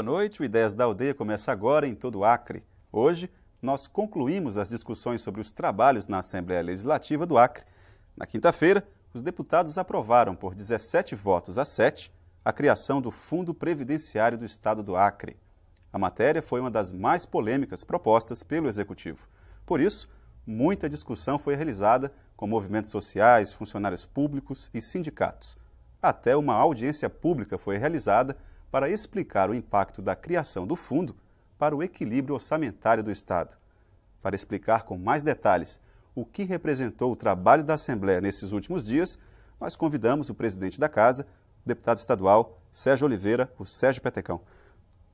boa noite. O Ideias da Aldeia começa agora em todo o Acre. Hoje, nós concluímos as discussões sobre os trabalhos na Assembleia Legislativa do Acre. Na quinta-feira, os deputados aprovaram por 17 votos a 7 a criação do Fundo Previdenciário do Estado do Acre. A matéria foi uma das mais polêmicas propostas pelo Executivo. Por isso, muita discussão foi realizada com movimentos sociais, funcionários públicos e sindicatos. Até uma audiência pública foi realizada para explicar o impacto da criação do fundo para o equilíbrio orçamentário do Estado. Para explicar com mais detalhes o que representou o trabalho da Assembleia nesses últimos dias, nós convidamos o presidente da Casa, o deputado estadual Sérgio Oliveira, o Sérgio Petecão.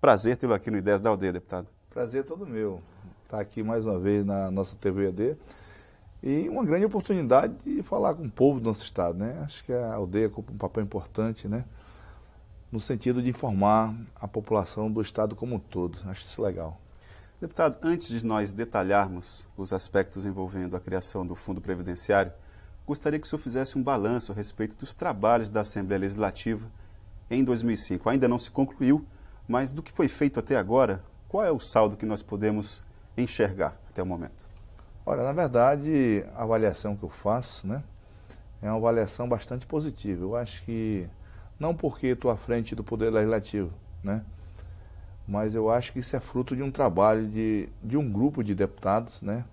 Prazer tê-lo aqui no Ideias da Aldeia, deputado. Prazer é todo meu estar aqui mais uma vez na nossa TVAD. e uma grande oportunidade de falar com o povo do nosso estado, né? Acho que a aldeia ocupa um papel importante, né? no sentido de informar a população do Estado como um todo. Acho isso legal. Deputado, antes de nós detalharmos os aspectos envolvendo a criação do Fundo Previdenciário, gostaria que o senhor fizesse um balanço a respeito dos trabalhos da Assembleia Legislativa em 2005. Ainda não se concluiu, mas do que foi feito até agora, qual é o saldo que nós podemos enxergar até o momento? Olha, na verdade, a avaliação que eu faço né, é uma avaliação bastante positiva. Eu acho que não porque estou à frente do Poder Legislativo, né? mas eu acho que isso é fruto de um trabalho de, de um grupo de deputados né?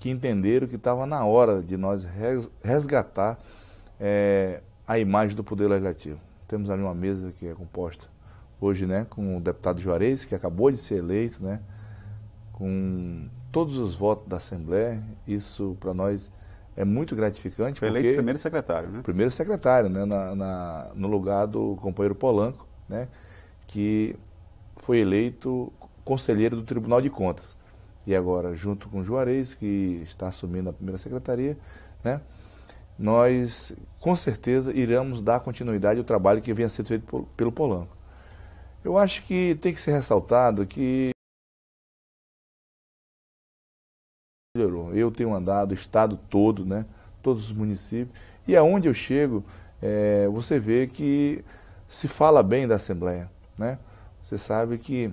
que entenderam que estava na hora de nós resgatar é, a imagem do Poder Legislativo. Temos ali uma mesa que é composta hoje né, com o deputado Juarez, que acabou de ser eleito, né, com todos os votos da Assembleia. Isso para nós é muito gratificante. Foi eleito primeiro secretário, né? Primeiro secretário, né? Na, na, no lugar do companheiro Polanco, né? Que foi eleito conselheiro do Tribunal de Contas. E agora, junto com Juarez, que está assumindo a primeira secretaria, né? Nós, com certeza, iremos dar continuidade ao trabalho que vinha sendo feito pelo Polanco. Eu acho que tem que ser ressaltado que eu tenho andado, o estado todo, né? todos os municípios. E aonde eu chego, é, você vê que se fala bem da Assembleia. Né? Você sabe que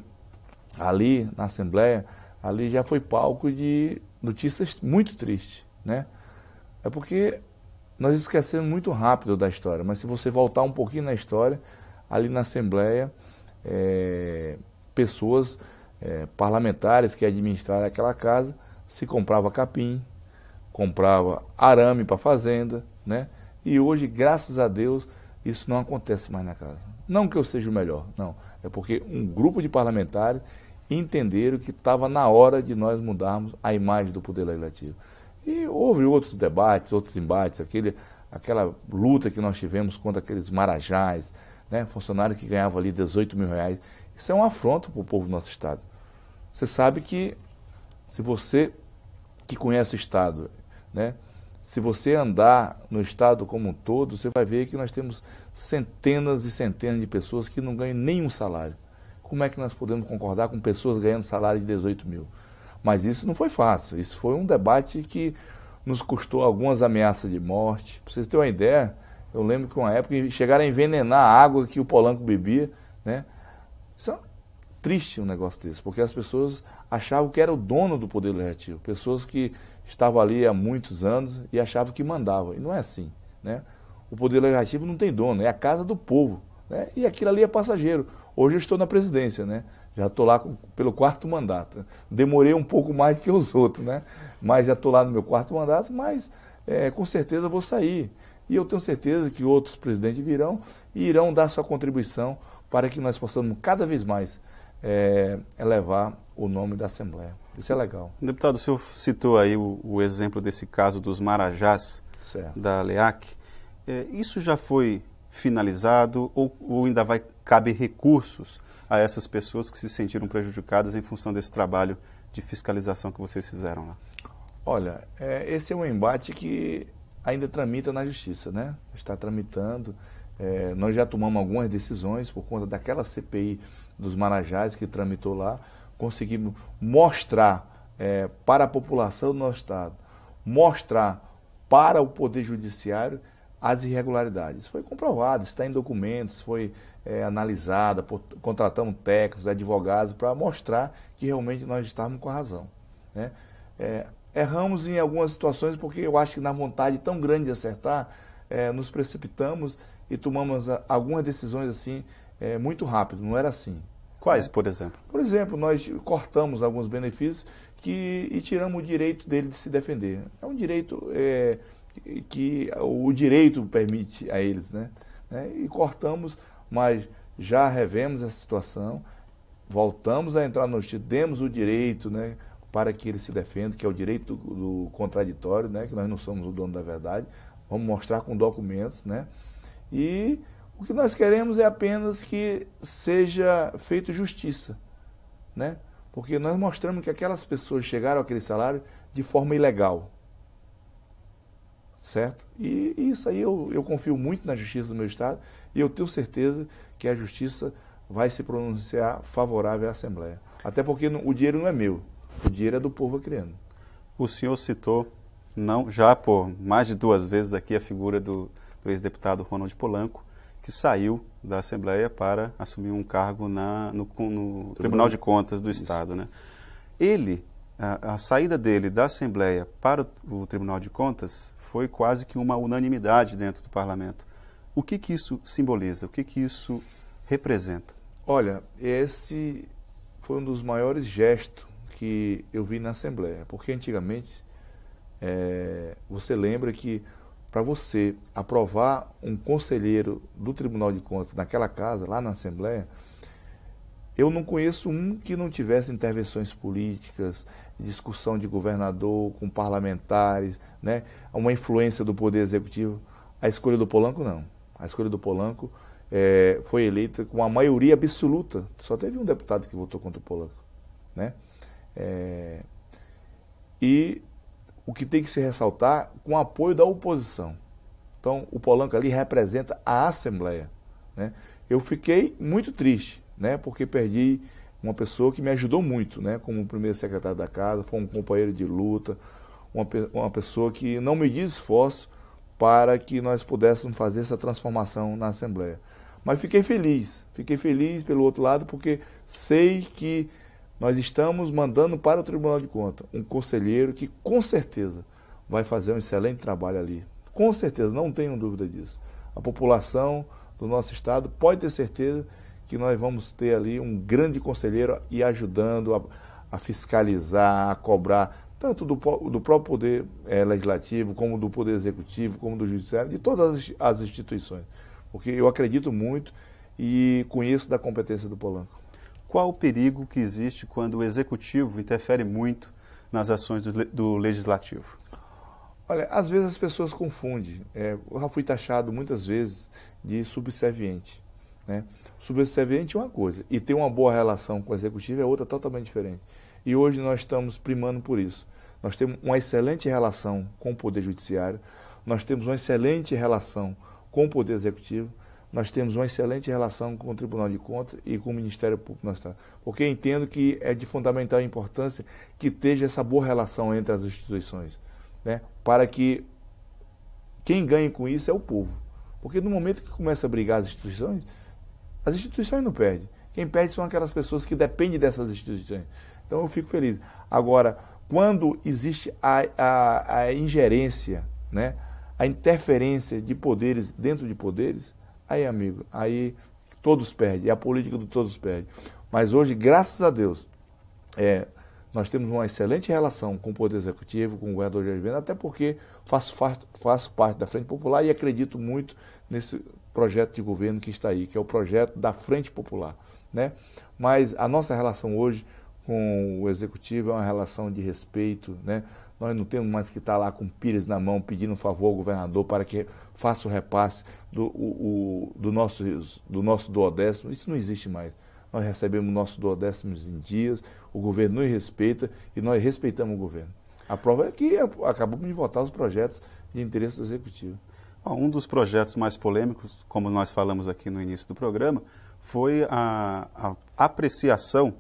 ali na Assembleia, ali já foi palco de notícias muito tristes. Né? É porque nós esquecemos muito rápido da história, mas se você voltar um pouquinho na história, ali na Assembleia, é, pessoas é, parlamentares que administraram aquela casa se comprava capim, comprava arame para fazenda, né? E hoje, graças a Deus, isso não acontece mais na casa. Não que eu seja o melhor, não. É porque um grupo de parlamentares entenderam que estava na hora de nós mudarmos a imagem do poder legislativo. E houve outros debates, outros embates, aquele, aquela luta que nós tivemos contra aqueles marajás, né? funcionário que ganhava ali 18 mil reais. Isso é um afronto para o povo do nosso Estado. Você sabe que se você que conhece o Estado, né? Se você andar no Estado como um todo, você vai ver que nós temos centenas e centenas de pessoas que não ganham nenhum salário. Como é que nós podemos concordar com pessoas ganhando salário de 18 mil? Mas isso não foi fácil. Isso foi um debate que nos custou algumas ameaças de morte. Para vocês terem uma ideia, eu lembro que uma época chegaram a envenenar a água que o Polanco bebia. Né? Isso é triste um negócio desse, porque as pessoas achavam que era o dono do poder legislativo, pessoas que estavam ali há muitos anos e achavam que mandavam. E não é assim. Né? O poder legislativo não tem dono, é a casa do povo. Né? E aquilo ali é passageiro. Hoje eu estou na presidência, né? já estou lá com, pelo quarto mandato. Demorei um pouco mais que os outros, né? mas já estou lá no meu quarto mandato, mas é, com certeza vou sair. E eu tenho certeza que outros presidentes virão e irão dar sua contribuição para que nós possamos cada vez mais é, elevar o nome da Assembleia. Isso é legal. Deputado, o senhor citou aí o, o exemplo desse caso dos Marajás certo. da LEAC. É, isso já foi finalizado ou, ou ainda vai caber recursos a essas pessoas que se sentiram prejudicadas em função desse trabalho de fiscalização que vocês fizeram lá? Olha, é, esse é um embate que ainda tramita na justiça, né? Está tramitando. É, nós já tomamos algumas decisões por conta daquela CPI dos Marajás, que tramitou lá, conseguimos mostrar é, para a população do nosso Estado, mostrar para o Poder Judiciário as irregularidades. Isso foi comprovado, está em documentos, foi é, analisada, contratamos técnicos, advogados, para mostrar que realmente nós estávamos com a razão. Né? É, erramos em algumas situações porque eu acho que na vontade tão grande de acertar, é, nos precipitamos e tomamos algumas decisões assim é, muito rápido, não era assim. Quais, é. por exemplo? Por exemplo, nós cortamos alguns benefícios que, e tiramos o direito dele de se defender. É um direito é, que o direito permite a eles, né? É, e cortamos, mas já revemos essa situação, voltamos a entrar no justiça, demos o direito, né? Para que ele se defenda, que é o direito do, do contraditório, né? Que nós não somos o dono da verdade. Vamos mostrar com documentos, né? E o que nós queremos é apenas que seja feito justiça, né? Porque nós mostramos que aquelas pessoas chegaram àquele salário de forma ilegal. Certo? E, isso aí eu, eu confio muito na justiça do meu Estado e eu tenho certeza que a justiça vai se pronunciar favorável à Assembleia. Até porque o dinheiro não é meu, o dinheiro é do povo criando. O senhor citou, não já por mais de duas vezes aqui, a figura do, do ex-deputado Ronald Polanco que saiu da Assembleia para assumir um cargo na, no, no Tribunal de Contas do Estado. Né? Ele, a, a, saída dele da Assembleia para o, o Tribunal de Contas foi quase que uma unanimidade dentro do parlamento. O que, que isso simboliza? O que, que isso representa? Olha, esse foi um dos maiores gestos que eu vi na Assembleia, porque antigamente é, você lembra que para você aprovar um conselheiro do Tribunal de Contas naquela casa, lá na Assembleia, eu não conheço um que não tivesse intervenções políticas, discussão de governador com parlamentares, né? uma influência do Poder Executivo. A escolha do Polanco, não. A escolha do Polanco é, foi eleita com a maioria absoluta. Só teve um deputado que votou contra o Polanco. Né? É, e o que tem que se ressaltar com apoio da oposição. Então, o Polanco ali representa a Assembleia. Né? Eu fiquei muito triste, né? porque perdi uma pessoa que me ajudou muito, né? como primeiro secretário da casa, foi um companheiro de luta, uma, uma pessoa que não media esforço para que nós pudéssemos fazer essa transformação na Assembleia. Mas fiquei feliz, fiquei feliz pelo outro lado, porque sei que nós estamos mandando para o Tribunal de Contas um conselheiro que com certeza vai fazer um excelente trabalho ali. Com certeza, não tenho dúvida disso. A população do nosso estado pode ter certeza que nós vamos ter ali um grande conselheiro e ajudando a, a fiscalizar, a cobrar, tanto do, do próprio poder é, legislativo, como do poder executivo, como do judiciário, de todas as instituições. Porque eu acredito muito e conheço da competência do Polanco qual o perigo que existe quando o executivo interfere muito nas ações do, do legislativo? Olha, às vezes as pessoas confundem. É, eu já fui taxado muitas vezes de subserviente. Né? Subserviente é uma coisa, e ter uma boa relação com o executivo é outra totalmente diferente. E hoje nós estamos primando por isso. Nós temos uma excelente relação com o Poder Judiciário, nós temos uma excelente relação com o Poder Executivo, nós temos uma excelente relação com o Tribunal de Contas e com o Ministério Público Nacional, porque entendo que é de fundamental importância que esteja essa boa relação entre as instituições, né? para que quem ganhe com isso é o povo. Porque no momento que começa a brigar as instituições, as instituições não perdem. Quem perde são aquelas pessoas que dependem dessas instituições. Então eu fico feliz. Agora, quando existe a, a, a ingerência, né? a interferência de poderes dentro de poderes, Aí, amigo, aí todos perdem, é a política do todos perde. Mas hoje, graças a Deus, é, nós temos uma excelente relação com o Poder Executivo, com o governador Jair Venda, até porque faço, faço, faço, parte da Frente Popular e acredito muito nesse projeto de governo que está aí, que é o projeto da Frente Popular. Né? Mas a nossa relação hoje com o Executivo é uma relação de respeito, né? Nós não temos mais que estar lá com pires na mão pedindo um favor ao governador para que faça o repasse do, o, o, do, nosso, do nosso duodécimo. Isso não existe mais. Nós recebemos nosso duodécimo em dias, o governo nos respeita e nós respeitamos o governo. A prova é que é, acabamos de votar os projetos de interesse do Executivo. Bom, um dos projetos mais polêmicos, como nós falamos aqui no início do programa, foi a, a apreciação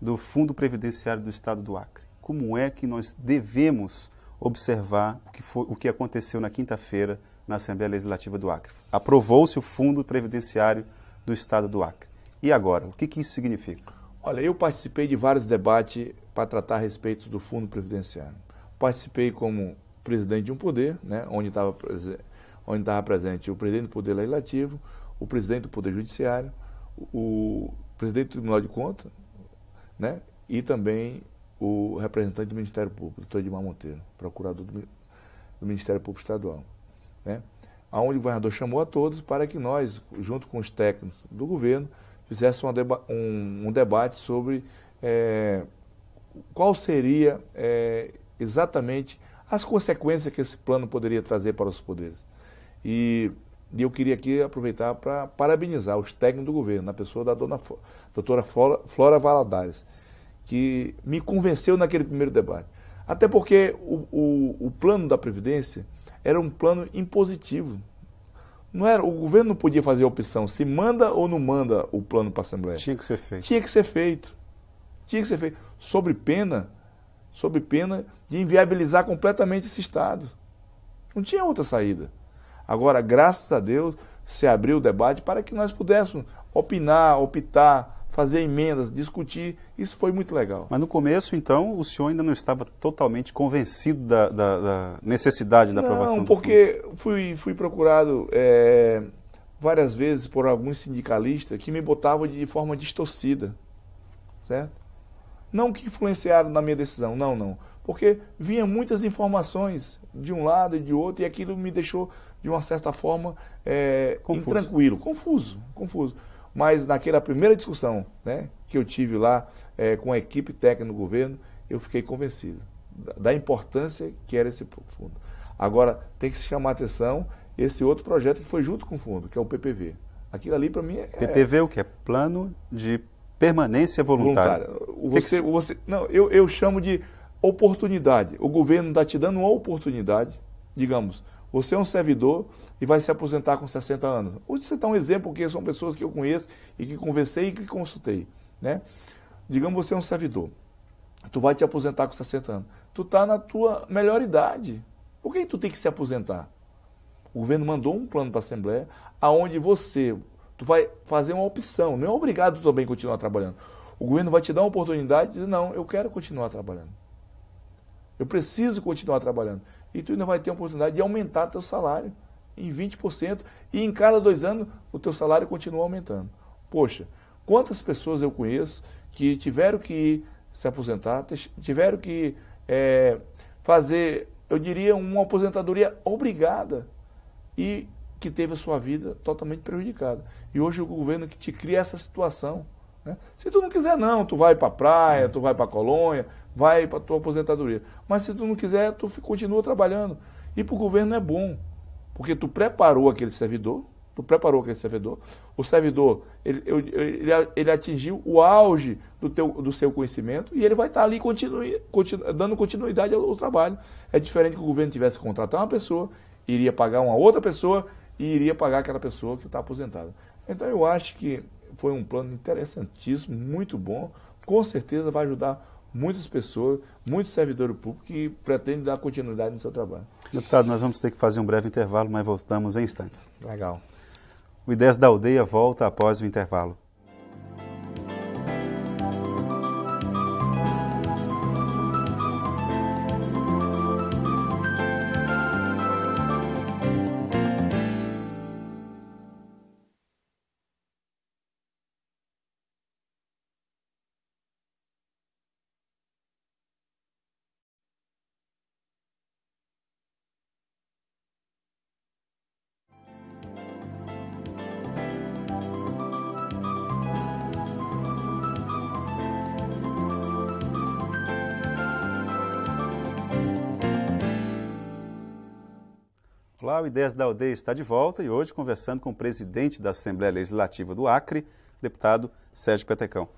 do Fundo Previdenciário do Estado do Acre como é que nós devemos observar o que, foi, o que aconteceu na quinta-feira na Assembleia Legislativa do Acre. Aprovou-se o Fundo Previdenciário do Estado do Acre. E agora, o que, que isso significa? Olha, eu participei de vários debates para tratar a respeito do Fundo Previdenciário. Participei como presidente de um poder, né, onde estava presente o presidente do Poder Legislativo, o presidente do Poder Judiciário, o presidente do Tribunal de Contas, né, e também o representante do Ministério Público, doutor Edmar Monteiro, procurador do, do Ministério Público Estadual. Né? Onde o governador chamou a todos para que nós, junto com os técnicos do governo, fizéssemos um, um, debate sobre é, qual seria é, exatamente as consequências que esse plano poderia trazer para os poderes. E, e eu queria aqui aproveitar para parabenizar os técnicos do governo, na pessoa da dona, doutora Flora Valadares, que me convenceu naquele primeiro debate. Até porque o, o, o plano da Previdência era um plano impositivo. Não era, o governo não podia fazer a opção se manda ou não manda o plano para a Assembleia. Tinha que ser feito. Tinha que ser feito. Tinha que ser feito. Sobre pena, sobre pena de inviabilizar completamente esse Estado. Não tinha outra saída. Agora, graças a Deus, se abriu o debate para que nós pudéssemos opinar, optar, fazer emendas, discutir. Isso foi muito legal. Mas no começo, então, o senhor ainda não estava totalmente convencido da, da, da necessidade da não, aprovação? Não, porque fui, fui procurado é, várias vezes por alguns sindicalistas que me botavam de forma distorcida, certo? Não que influenciaram na minha decisão, não, não. Porque vinha muitas informações de um lado e de outro e aquilo me deixou, de uma certa forma, é, confuso. intranquilo, confuso, confuso mas naquela primeira discussão né, que eu tive lá é, com a equipe técnica do governo, eu fiquei convencido da, importância que era esse fundo. Agora, tem que se chamar a atenção esse outro projeto que foi junto com o fundo, que é o PPV. Aquilo ali, para mim, é... PPV o que? É Plano de Permanência Voluntária. voluntária. Você, que que... você... Não, eu, eu chamo de oportunidade. O governo está te dando uma oportunidade, digamos, você é um servidor e vai se aposentar com 60 anos. Hoje você está um exemplo, porque são pessoas que eu conheço e que conversei e que consultei. Né? Digamos você é um servidor. Tu vai te aposentar com 60 anos. Tu está na tua melhor idade. Por que tu tem que se aposentar? O governo mandou um plano para a Assembleia, aonde você, tu vai fazer uma opção. Não é obrigado tu também continuar trabalhando. O governo vai te dar uma oportunidade de dizer, não, eu quero continuar trabalhando. Eu preciso continuar trabalhando e tu ainda vai ter a oportunidade de aumentar teu salário em 20% e em cada dois anos o teu salário continua aumentando. Poxa, quantas pessoas eu conheço que tiveram que se aposentar, tiveram que é, fazer, eu diria, uma aposentadoria obrigada e que teve a sua vida totalmente prejudicada. E hoje o governo que te cria essa situação. Né? Se tu não quiser não, tu vai para a praia, tu vai para a colônia, vai para a tua aposentadoria. Mas se tu não quiser, tu continua trabalhando. E para o governo é bom, porque tu preparou aquele servidor, tu preparou aquele servidor, o servidor, ele, ele, ele atingiu o auge do, teu, do seu conhecimento e ele vai estar tá ali continui, continu, dando continuidade ao, ao trabalho. É diferente que o governo tivesse que contratar uma pessoa, iria pagar uma outra pessoa e iria pagar aquela pessoa que está aposentada. Então eu acho que foi um plano interessantíssimo, muito bom, com certeza vai ajudar muitas pessoas, muitos servidores públicos que pretendem dar continuidade no seu trabalho. Deputado, nós vamos ter que fazer um breve intervalo, mas voltamos em instantes. Legal. O Ideias da Aldeia volta após o intervalo. Olá, Ideias da Aldeia está de volta e hoje conversando com o presidente da Assembleia Legislativa do Acre, deputado Sérgio Petecão.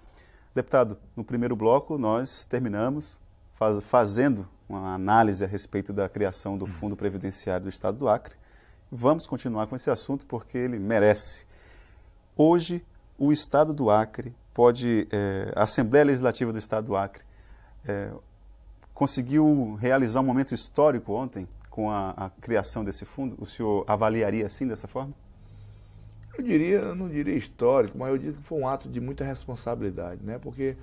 Deputado, no primeiro bloco nós terminamos faz, fazendo uma análise a respeito da criação do Fundo Previdenciário do Estado do Acre. Vamos continuar com esse assunto porque ele merece. Hoje, o Estado do Acre pode, eh, a Assembleia Legislativa do Estado do Acre eh, conseguiu realizar um momento histórico ontem com a, a, criação desse fundo? O senhor avaliaria assim, dessa forma? Eu diria, eu não diria histórico, mas eu diria que foi um ato de muita responsabilidade, né? Porque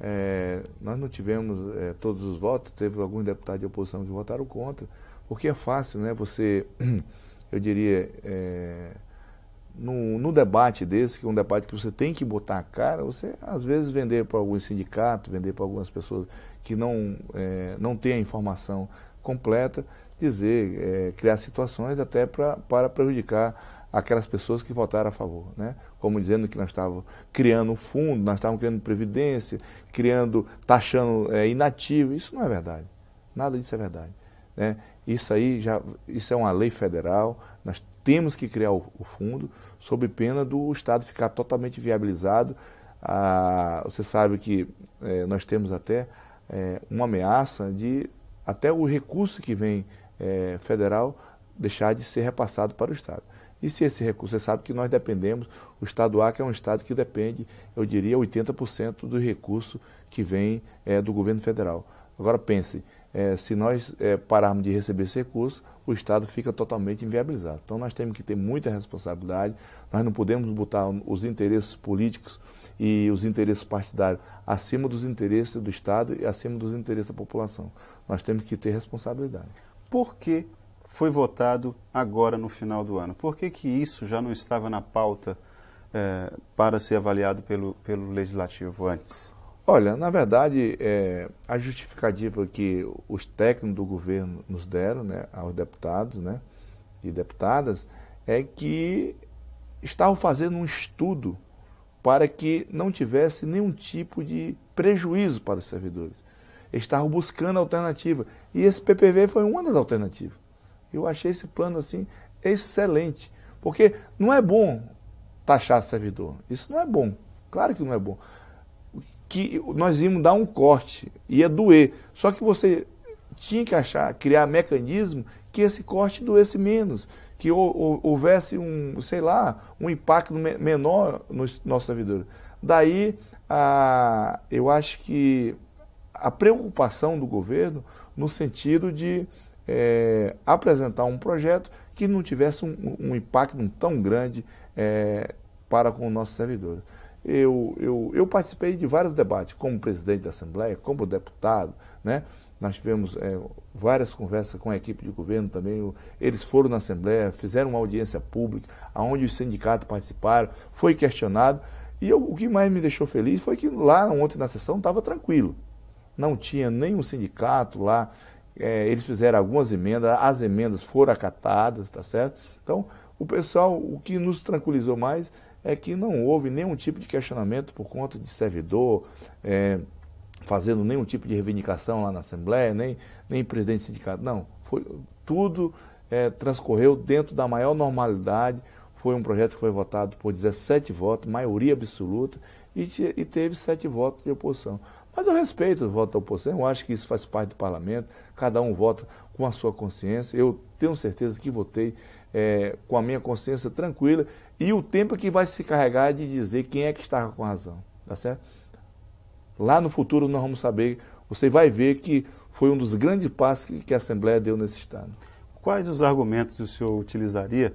é, nós não tivemos é, todos os votos, teve alguns deputados de oposição que votaram contra, porque é fácil, né? Você, eu diria, é, num, debate desse, que é um debate que você tem que botar a cara, você às vezes vender para algum sindicato, vender para algumas pessoas que não, é, não têm a informação completa, dizer, é, criar situações até pra, para prejudicar aquelas pessoas que votaram a favor, né? Como dizendo que nós estávamos criando um fundo, nós estávamos criando previdência, criando, taxando tá é, inativo. Isso não é verdade. Nada disso é verdade. Né? Isso aí já, isso é uma lei federal. Nós temos que criar o, o fundo sob pena do Estado ficar totalmente viabilizado. Ah, você sabe que é, nós temos até é, uma ameaça de até o recurso que vem é, federal deixar de ser repassado para o Estado. E se esse recurso, você sabe que nós dependemos, o Estado Acre é um Estado que depende, eu diria, 80% do recurso que vem é, do governo federal. Agora pense, é, se nós é, pararmos de receber esse recurso, o Estado fica totalmente inviabilizado. Então nós temos que ter muita responsabilidade, nós não podemos botar os interesses políticos e os interesses partidários acima dos interesses do Estado e acima dos interesses da população. Nós temos que ter responsabilidade por que foi votado agora no final do ano? Por que, que isso já não estava na pauta eh, para ser avaliado pelo, pelo legislativo antes? Olha, na verdade, é, a justificativa que os técnicos do governo nos deram, né, aos deputados né, e deputadas, é que estavam fazendo um estudo para que não tivesse nenhum tipo de prejuízo para os servidores estavam buscando alternativa. E esse PPV foi uma das alternativas. Eu achei esse plano assim excelente. Porque não é bom taxar servidor. Isso não é bom. Claro que não é bom. Que nós íamos dar um corte, ia doer. Só que você tinha que achar, criar mecanismo que esse corte doesse menos, que houvesse um, sei lá, um impacto menor no nosso servidor. Daí, ah, eu acho que a preocupação do governo no sentido de é, apresentar um projeto que não tivesse um, um impacto tão grande é, para com os nossos servidores. Eu, eu, eu, participei de vários debates, como presidente da Assembleia, como deputado, né? Nós tivemos é, várias conversas com a equipe de governo também. Eles foram na Assembleia, fizeram uma audiência pública, onde os sindicatos participaram, foi questionado. E eu, o que mais me deixou feliz foi que lá ontem na sessão estava tranquilo não tinha nenhum sindicato lá, é, eles fizeram algumas emendas, as emendas foram acatadas, tá certo? Então, o pessoal, o que nos tranquilizou mais é que não houve nenhum tipo de questionamento por conta de servidor, é, fazendo nenhum tipo de reivindicação lá na Assembleia, nem, nem presidente de sindicato. Não, foi, tudo é, transcorreu dentro da maior normalidade. Foi um projeto que foi votado por 17 votos, maioria absoluta, e, e teve 7 votos de oposição. Mas eu respeito o voto da oposição, eu acho que isso faz parte do parlamento, cada um vota com a sua consciência. Eu tenho certeza que votei é, com a minha consciência tranquila e o tempo é que vai se carregar de dizer quem é que está com razão, tá certo? Lá no futuro nós vamos saber, você vai ver que foi um dos grandes passos que, a Assembleia deu nesse Estado. Quais os argumentos que o senhor utilizaria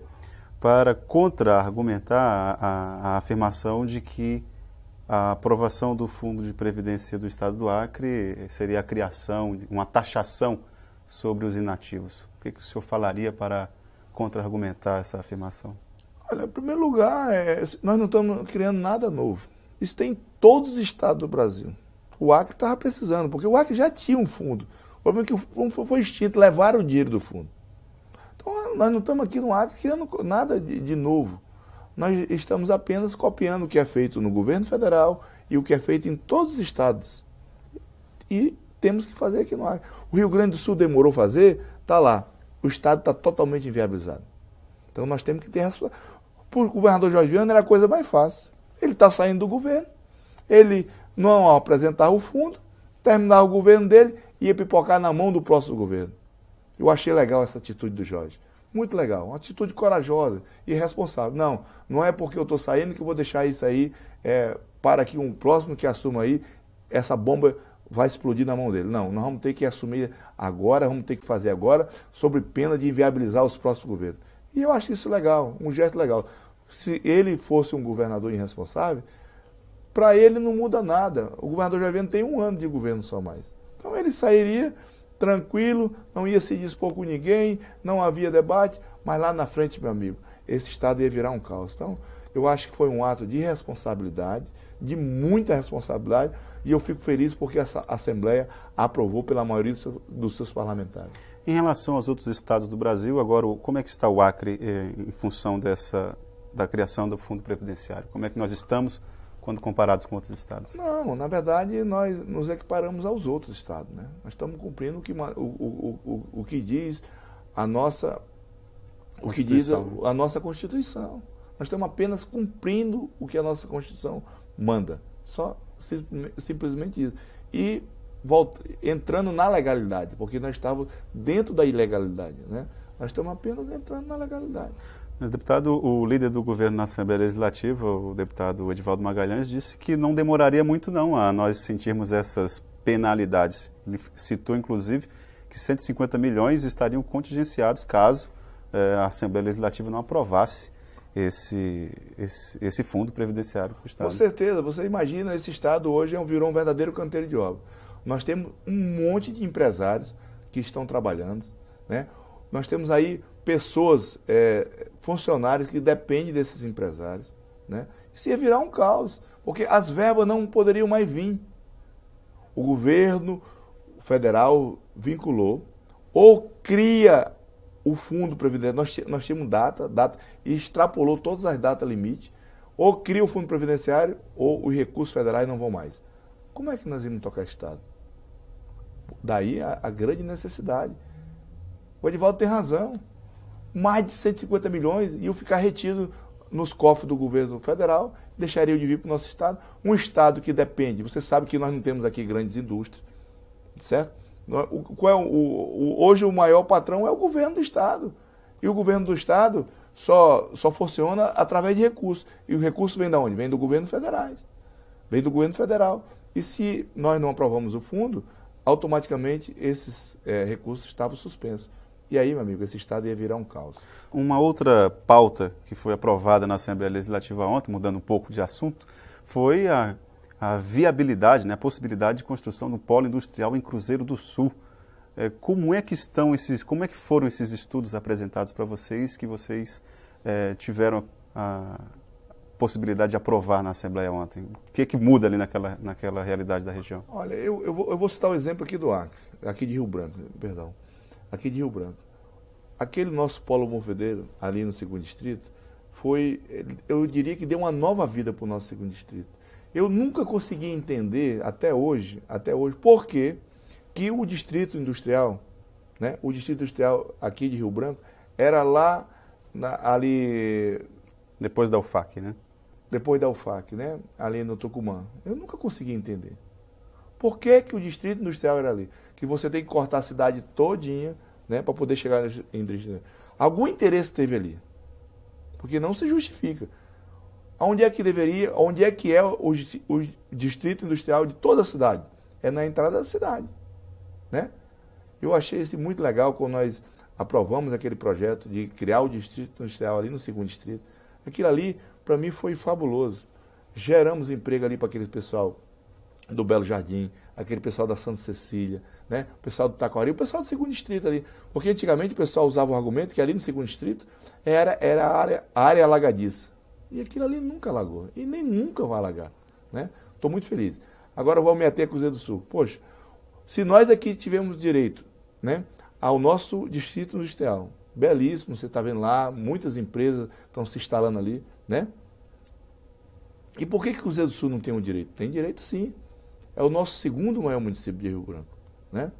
para contra-argumentar a, a, a afirmação de que a aprovação do Fundo de Previdência do Estado do Acre seria a criação, uma taxação sobre os inativos. O que, que o senhor falaria para contra-argumentar essa afirmação? Olha, em primeiro lugar, é, nós não estamos criando nada novo. Isso tem em todos os estados do Brasil. O Acre estava precisando, porque o Acre já tinha um fundo. O problema é que o fundo foi extinto, levaram o dinheiro do fundo. Então, nós não estamos aqui no Acre criando nada de, de novo nós estamos apenas copiando o que é feito no governo federal e o que é feito em todos os estados. E temos que fazer aqui no ar. O Rio Grande do Sul demorou a fazer, está lá. O estado está totalmente inviabilizado. Então nós temos que ter responsabilidade. Para o governador Viana era a coisa mais fácil. Ele está saindo do governo, ele não apresentava o fundo, terminava o governo dele e ia pipocar na mão do próximo governo. Eu achei legal essa atitude do Jorge. Muito legal, uma atitude corajosa e responsável. Não, não é porque eu estou saindo que eu vou deixar isso aí é, para que um próximo que assuma aí, essa bomba vai explodir na mão dele. Não, nós vamos ter que assumir agora, vamos ter que fazer agora, sobre pena de inviabilizar os próximos governos. E eu acho isso legal, um gesto legal. Se ele fosse um governador irresponsável, para ele não muda nada. O governador já vem tem um ano de governo só mais. Então ele sairia tranquilo, não ia se dispor com ninguém, não havia debate, mas lá na frente, meu amigo, esse Estado ia virar um caos. Então, eu acho que foi um ato de responsabilidade, de muita responsabilidade, e eu fico feliz porque essa Assembleia aprovou pela maioria dos seus parlamentares. Em relação aos outros estados do Brasil, agora, como é que está o Acre eh, em função dessa, da criação do Fundo Previdenciário? Como é que nós estamos? quando comparados com outros estados? Não, na verdade nós nos equiparamos aos outros estados. Né? Nós estamos cumprindo o que, o, o, o, o que diz a nossa o que diz a, a, nossa Constituição. Nós estamos apenas cumprindo o que a nossa Constituição manda. Só sim, simplesmente isso. E volta, entrando na legalidade, porque nós estávamos dentro da ilegalidade. Né? Nós estamos apenas entrando na legalidade. Mas, deputado, o líder do governo na Assembleia Legislativa, o deputado Edivaldo Magalhães, disse que não demoraria muito não a nós sentirmos essas penalidades. Ele citou, inclusive, que 150 milhões estariam contingenciados caso eh, a Assembleia Legislativa não aprovasse esse, esse, esse fundo previdenciário para o Estado. Com certeza. Você imagina, esse Estado hoje é virou um verdadeiro canteiro de obra. Nós temos um monte de empresários que estão trabalhando, né? Nós temos aí pessoas, é, funcionários que dependem desses empresários. Né? Isso ia virar um caos, porque as verbas não poderiam mais vir. O governo federal vinculou ou cria o fundo previdenciário, nós, nós tínhamos data, data e extrapolou todas as datas limite, ou cria o fundo previdenciário ou os recursos federais não vão mais. Como é que nós íamos tocar Estado? Daí a, a grande necessidade. O Edvaldo tem razão mais de 150 milhões iam ficar retidos nos cofres do governo federal, deixariam de vir para o nosso estado. Um estado que depende, você sabe que nós não temos aqui grandes indústrias, certo? É? O, qual é o, o, hoje o maior patrão é o governo do estado. E o governo do estado só, só funciona através de recursos. E o recurso vem da onde? Vem do governo federal. Vem do governo federal. E se nós não aprovamos o fundo, automaticamente esses é, recursos estavam suspensos. E aí, meu amigo, esse Estado ia virar um caos. Uma outra pauta que foi aprovada na Assembleia Legislativa ontem, mudando um pouco de assunto, foi a, a viabilidade, né, a possibilidade de construção do polo industrial em Cruzeiro do Sul. É, como é que estão esses, como é que foram esses estudos apresentados para vocês, que vocês é, tiveram a possibilidade de aprovar na Assembleia ontem? O que é que muda ali naquela, naquela realidade da região? Olha, eu, eu, vou, eu vou citar o um exemplo aqui do Acre, aqui de Rio Branco, perdão aqui de Rio Branco. Aquele nosso polo movedeiro, ali no segundo distrito, foi, eu diria que deu uma nova vida para o nosso segundo distrito. Eu nunca consegui entender, até hoje, até hoje, por que que o distrito industrial, né, o distrito industrial aqui de Rio Branco, era lá, na, ali... Depois da UFAC, né? Depois da UFAC, né? Ali no Tucumã. Eu nunca consegui entender. Por que, que o distrito industrial era ali? Que você tem que cortar a cidade todinha, né, para poder chegar em distrito. Né? Algum interesse teve ali. Porque não se justifica. Onde é que deveria, onde é que é o, o distrito industrial de toda a cidade? É na entrada da cidade, né? Eu achei isso muito legal quando nós aprovamos aquele projeto de criar o distrito industrial ali no segundo distrito. Aquilo ali, para mim, foi fabuloso. Geramos emprego ali para aquele pessoal do Belo Jardim, aquele pessoal da Santa Cecília, né? o pessoal do Taquari, o pessoal do segundo distrito ali. Porque antigamente o pessoal usava o argumento que ali no segundo distrito era, era a área, área alagadiça. E aquilo ali nunca alagou. E nem nunca vai alagar. Estou né? muito feliz. Agora vou me ater a Cruzeiro do Sul. Poxa, se nós aqui tivemos direito né, ao nosso distrito industrial, belíssimo, você está vendo lá, muitas empresas estão se instalando ali, né? E por que, que o Cruzeiro do Sul não tem um direito? Tem direito sim é o nosso segundo maior município de Rio Branco. Né?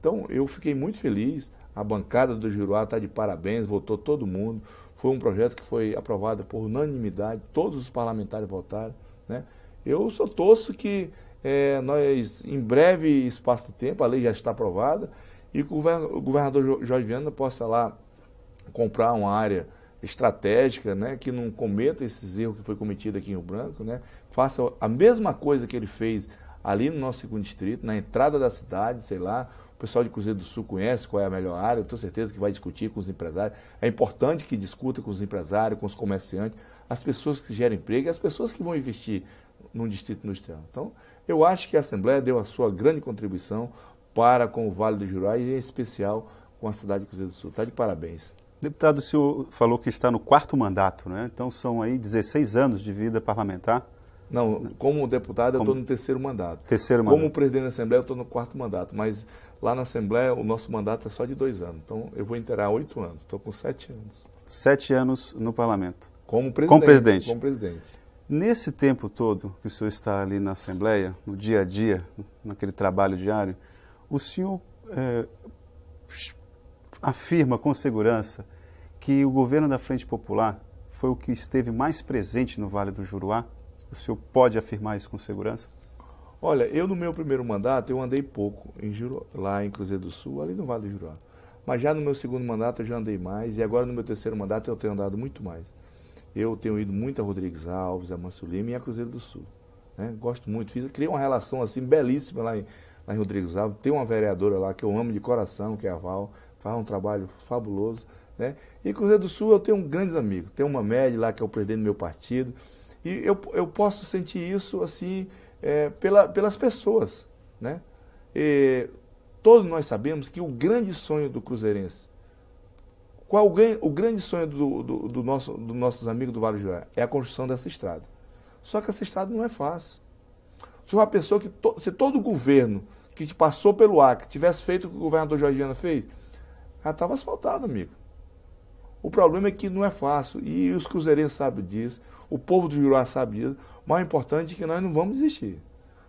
Então, eu fiquei muito feliz. A bancada do Juruá está de parabéns, votou todo mundo. Foi um projeto que foi aprovado por unanimidade, todos os parlamentares votaram. Né? Eu sou torço que é, nós, em breve espaço de tempo, a lei já está aprovada, e que o governador Jorge Viana possa lá comprar uma área estratégica, né, que não cometa esses erros que foi cometido aqui em Rio Branco, né, faça a mesma coisa que ele fez ali no nosso segundo distrito, na entrada da cidade, sei lá. O pessoal de Cruzeiro do Sul conhece qual é a melhor área, eu tenho certeza que vai discutir com os empresários. É importante que discuta com os empresários, com os comerciantes, as pessoas que geram emprego e as pessoas que vão investir num distrito industrial. Então, eu acho que a Assembleia deu a sua grande contribuição para com o Vale do Juruá e, em especial, com a cidade de Cruzeiro do Sul. Está de parabéns. Deputado, o senhor falou que está no quarto mandato, né? Então são aí 16 anos de vida parlamentar. Não, como deputado eu estou no terceiro mandato. Terceiro mandato. Como presidente da Assembleia eu estou no quarto mandato, mas lá na Assembleia o nosso mandato é só de dois anos. Então eu vou inteirar oito anos, estou com sete anos. Sete anos no parlamento. Como presidente. Como presidente. Como presidente. Nesse tempo todo que o senhor está ali na Assembleia, no dia a dia, naquele trabalho diário, o senhor é, afirma com segurança que o governo da Frente Popular foi o que esteve mais presente no Vale do Juruá? O senhor pode afirmar isso com segurança? Olha, eu no meu primeiro mandato, eu andei pouco em Juro, lá em Cruzeiro do Sul, ali no Vale do Juruá. Mas já no meu segundo mandato eu já andei mais, e agora no meu terceiro mandato eu tenho andado muito mais. Eu tenho ido muito a Rodrigues Alves, a Mansur Lima e a Cruzeiro do Sul. Né? Gosto muito, fiz, criei uma relação assim belíssima lá em, lá em Rodrigues Alves. Tem uma vereadora lá que eu amo de coração, que é a Val, faz um trabalho fabuloso. Né? E Cruzeiro do Sul eu tenho grandes amigos. Tem uma Média lá que é o presidente do meu partido e eu, eu posso sentir isso assim é, pela, pelas pessoas. Né? E, todos nós sabemos que o grande sonho do Cruzeirense, qual o, grande sonho do, do nosso, dos nossos amigos do Vale do Joá? É a construção dessa estrada. Só que essa estrada não é fácil. Se uma pessoa que, to, se todo o governo que passou pelo Acre tivesse feito o que o governador Jorgiano fez, já estava asfaltado, amigo. O problema é que não é fácil e os cruzeirenses sabem disso, o povo do Juruá sabe disso, O mais importante é que nós não vamos desistir,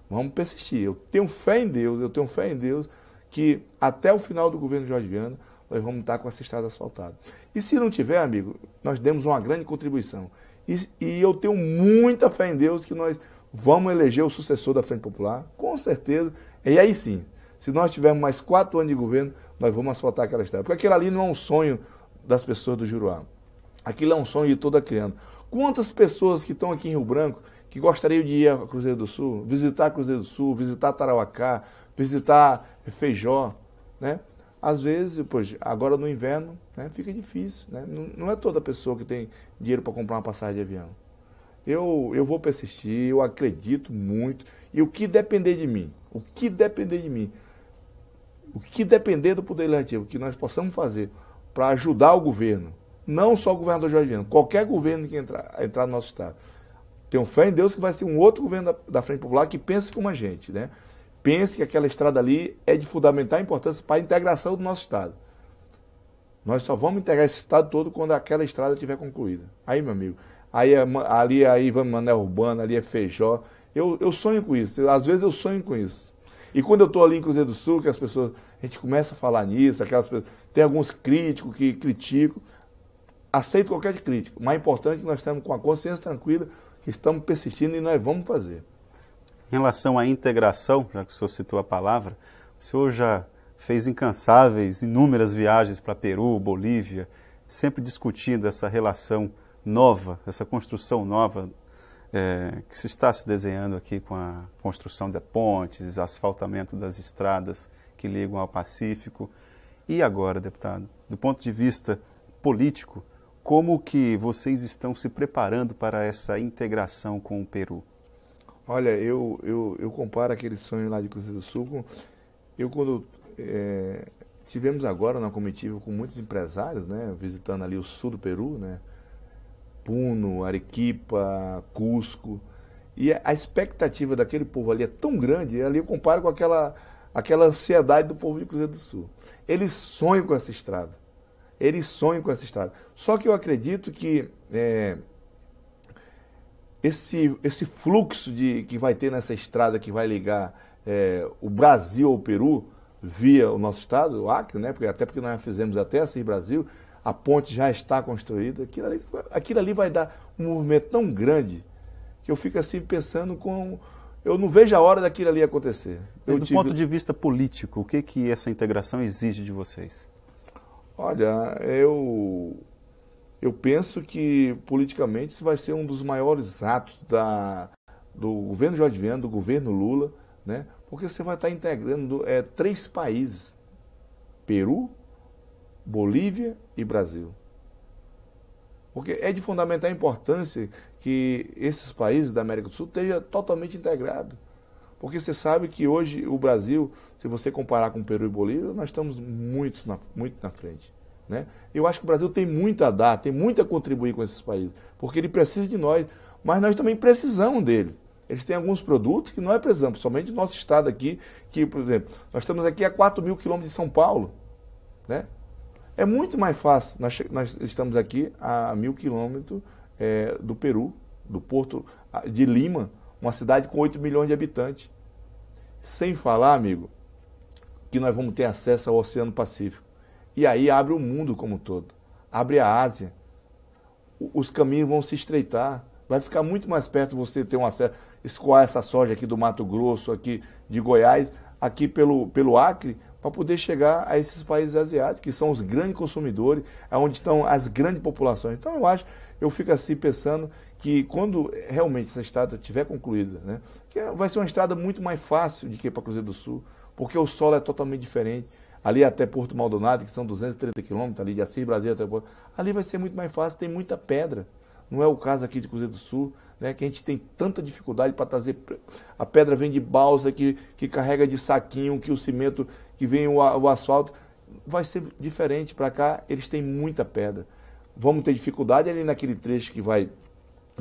vamos persistir. Eu tenho fé em Deus, eu tenho fé em Deus que até o final do governo Jorge Viana nós vamos estar com essa estrada asfaltada. E se não tiver, amigo, nós demos uma grande contribuição. E, e eu tenho muita fé em Deus que nós vamos eleger o sucessor da Frente Popular, com certeza. E aí sim, se nós tivermos mais quatro anos de governo, nós vamos asfaltar aquela estrada. Porque aquilo ali não é um sonho das pessoas do Juruá. Aquilo é um sonho de toda criança. Quantas pessoas que estão aqui em Rio Branco que gostariam de ir a Cruzeiro do Sul, visitar Cruzeiro do Sul, visitar Tarauacá, visitar Feijó, né? Às vezes, pois, agora no inverno, né, fica difícil, né? Não, é toda pessoa que tem dinheiro para comprar uma passagem de avião. Eu, eu vou persistir, eu acredito muito. E o que depender de mim, o que depender de mim, o que depender do Poder Legislativo, o que nós possamos fazer para ajudar o governo. Não só o governador Jorge Viana, qualquer governo que entrar, entrar no nosso Estado. Tenho fé em Deus que vai ser um outro governo da, da Frente Popular que pense como a gente, né? Pense que aquela estrada ali é de fundamental importância para a integração do nosso Estado. Nós só vamos integrar esse Estado todo quando aquela estrada estiver concluída. Aí, meu amigo, aí, é ali aí é vamos Mané Urbana, ali é Feijó. Eu, eu sonho com isso, às vezes eu sonho com isso. E quando eu estou ali em Cruzeiro do Sul, que as pessoas, a gente começa a falar nisso, aquelas pessoas, tem alguns críticos que criticam, aceito qualquer crítico. mas é importante que nós estamos com a consciência tranquila, que estamos persistindo e nós vamos fazer. Em relação à integração, já que o senhor citou a palavra, o senhor já fez incansáveis, inúmeras viagens para Peru, Bolívia, sempre discutindo essa relação nova, essa construção nova é, que se está se desenhando aqui com a construção de pontes, asfaltamento das estradas que ligam ao Pacífico. E agora, deputado, do ponto de vista político, como que vocês estão se preparando para essa integração com o Peru? Olha, eu, eu, eu comparo aquele sonho lá de Cruzeiro do Sul com... Eu, quando é, tivemos agora na comitiva com muitos empresários, né, visitando ali o sul do Peru, né, Puno, Arequipa, Cusco. E a expectativa daquele povo ali é tão grande, ali eu comparo com aquela, aquela ansiedade do povo de Cruzeiro do Sul. Eles sonham com essa estrada. Eles sonham com essa estrada. Só que eu acredito que é, esse, esse fluxo de, que vai ter nessa estrada que vai ligar é, o Brasil ao Peru via o nosso estado, o Acre, né? Porque, até porque nós fizemos até a CIR Brasil, a ponte já está construída. Aquilo ali, aquilo ali vai dar um movimento tão grande que eu fico assim pensando com. Eu não vejo a hora daquilo ali acontecer. Mas do tive... ponto de vista político, o que, que essa integração exige de vocês? Olha, eu, eu penso que politicamente isso vai ser um dos maiores atos da, do governo Jorge Viana, do governo Lula, né? porque você vai estar integrando é, três países: Peru, Bolívia e Brasil. Porque é de fundamental importância que esses países da América do Sul estejam totalmente integrados. Porque você sabe que hoje o Brasil, se você comparar com o Peru e Bolívia, nós estamos muito na, muito na frente. Né? Eu acho que o Brasil tem muito a dar, tem muito a contribuir com esses países, porque ele precisa de nós, mas nós também precisamos dele. Eles têm alguns produtos que nós precisamos, somente do nosso estado aqui, que, por exemplo, nós estamos aqui a 4 mil quilômetros de São Paulo. Né? É muito mais fácil. Nós, nós estamos aqui a mil quilômetros é, do Peru, do porto de Lima, uma cidade com 8 milhões de habitantes. Sem falar, amigo, que nós vamos ter acesso ao Oceano Pacífico. E aí abre o mundo como um todo, abre a Ásia. Os caminhos vão se estreitar, vai ficar muito mais perto você ter um acesso, escoar essa soja aqui do Mato Grosso, aqui de Goiás, aqui pelo, pelo Acre, para poder chegar a esses países asiáticos, que são os grandes consumidores, é onde estão as grandes populações. Então eu acho, eu fico assim pensando que quando realmente essa estrada estiver concluída, né, que vai ser uma estrada muito mais fácil de que para Cruzeiro do Sul, porque o solo é totalmente diferente. Ali até Porto Maldonado, que são 230 quilômetros, ali de Assis Brasil até Porto, ali vai ser muito mais fácil, tem muita pedra. Não é o caso aqui de Cruzeiro do Sul, né, que a gente tem tanta dificuldade para trazer. A pedra vem de balsa, que, que carrega de saquinho, que o cimento, que vem o, o asfalto. Vai ser diferente para cá, eles têm muita pedra. Vamos ter dificuldade ali naquele trecho que vai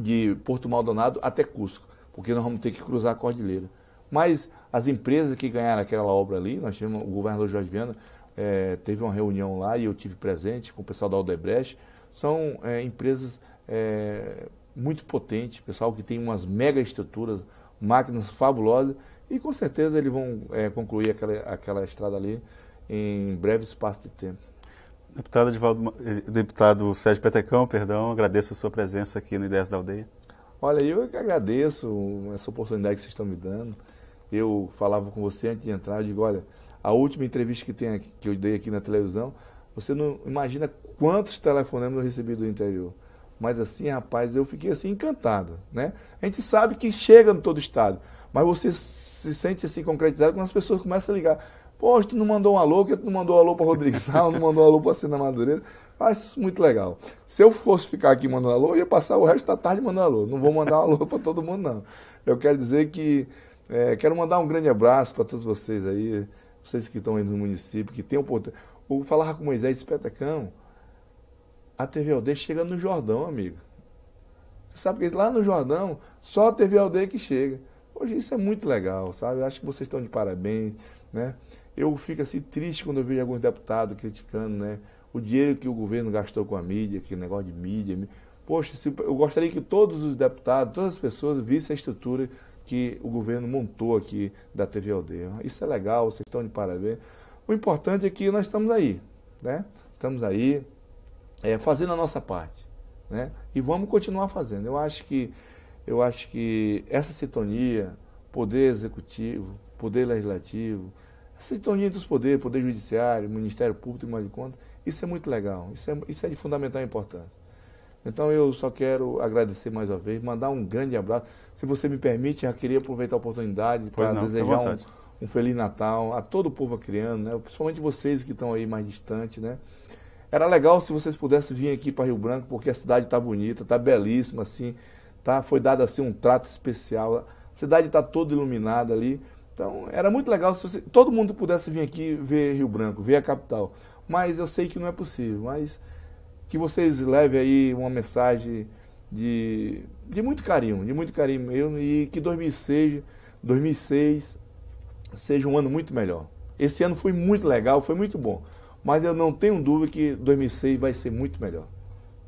de Porto Maldonado até Cusco, porque nós vamos ter que cruzar a cordilheira. Mas as empresas que ganharam aquela obra ali, nós tivemos, o governador Jorge Viana é, teve uma reunião lá e eu tive presente com o pessoal da Aldebrecht, são é, empresas é, muito potente, pessoal que tem umas mega estruturas, máquinas fabulosas e com certeza eles vão é, concluir aquela, aquela estrada ali em breve espaço de tempo. Deputado, Edivaldo, eh, deputado Sérgio Petecão, perdão, agradeço a sua presença aqui no Ideias da Aldeia. Olha, eu é que agradeço essa oportunidade que vocês estão me dando. Eu falava com você antes de entrar, eu digo, olha, a última entrevista que, tem aqui, que eu dei aqui na televisão, você não imagina quantos telefonemas eu recebi do interior. Mas assim, rapaz, eu fiquei assim encantado, né? A gente sabe que chega em todo estado, mas você se sente assim concretizado quando as pessoas começam a ligar. Pô, tu não mandou um alô, que tu não mandou um alô para Rodrigo Sal, não mandou um alô para Cena Madureira. Mas isso é muito legal. Se eu fosse ficar aqui mandando alô, eu ia passar o resto da tarde mandando alô. Não vou mandar um alô para todo mundo, não. Eu quero dizer que é, quero mandar um grande abraço para todos vocês aí, vocês que estão aí no município, que tem oportunidade. Eu falar com o Moisés Petacão, a TV Aldeia chega no Jordão, amigo. Você sabe que lá no Jordão, só a TV Aldeia que chega. Hoje isso é muito legal, sabe? Eu acho que vocês estão de parabéns, né? Eu fico assim triste quando eu vejo alguns deputados criticando, né? O dinheiro que o governo gastou com a mídia, aquele negócio de mídia. Poxa, eu gostaria que todos os deputados, todas as pessoas vissem a estrutura que o governo montou aqui da TV Aldeia. Isso é legal, vocês estão de parabéns. O importante é que nós estamos aí, né? Estamos aí, é, fazendo a nossa parte. Né? E vamos continuar fazendo. Eu acho que, eu acho que essa sintonia, poder executivo, poder legislativo, essa sintonia dos poderes, poder judiciário, Ministério Público e mais de conta, isso é muito legal, isso é, isso é de fundamental importância. Então eu só quero agradecer mais uma vez, mandar um grande abraço. Se você me permite, eu queria aproveitar a oportunidade para desejar um, um Feliz Natal a todo o povo acriano, né? principalmente vocês que estão aí mais distantes, né? Era legal se vocês pudessem vir aqui para Rio Branco, porque a cidade está bonita, está belíssima, assim, tá? Foi dado assim um trato especial. A cidade está toda iluminada ali. Então, era muito legal se você, todo mundo pudesse vir aqui ver Rio Branco, ver a capital. Mas eu sei que não é possível, mas que vocês levem aí uma mensagem de, de muito carinho, de muito carinho mesmo, e que 2006, 2006 seja um ano muito melhor. Esse ano foi muito legal, foi muito bom. Mas eu não tenho dúvida que 2006 vai ser muito melhor.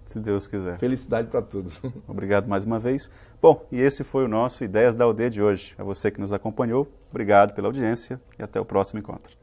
Se Deus quiser. Felicidade para todos. Obrigado mais uma vez. Bom, e esse foi o nosso Ideias da Aldeia de hoje. A é você que nos acompanhou, obrigado pela audiência e até o próximo encontro.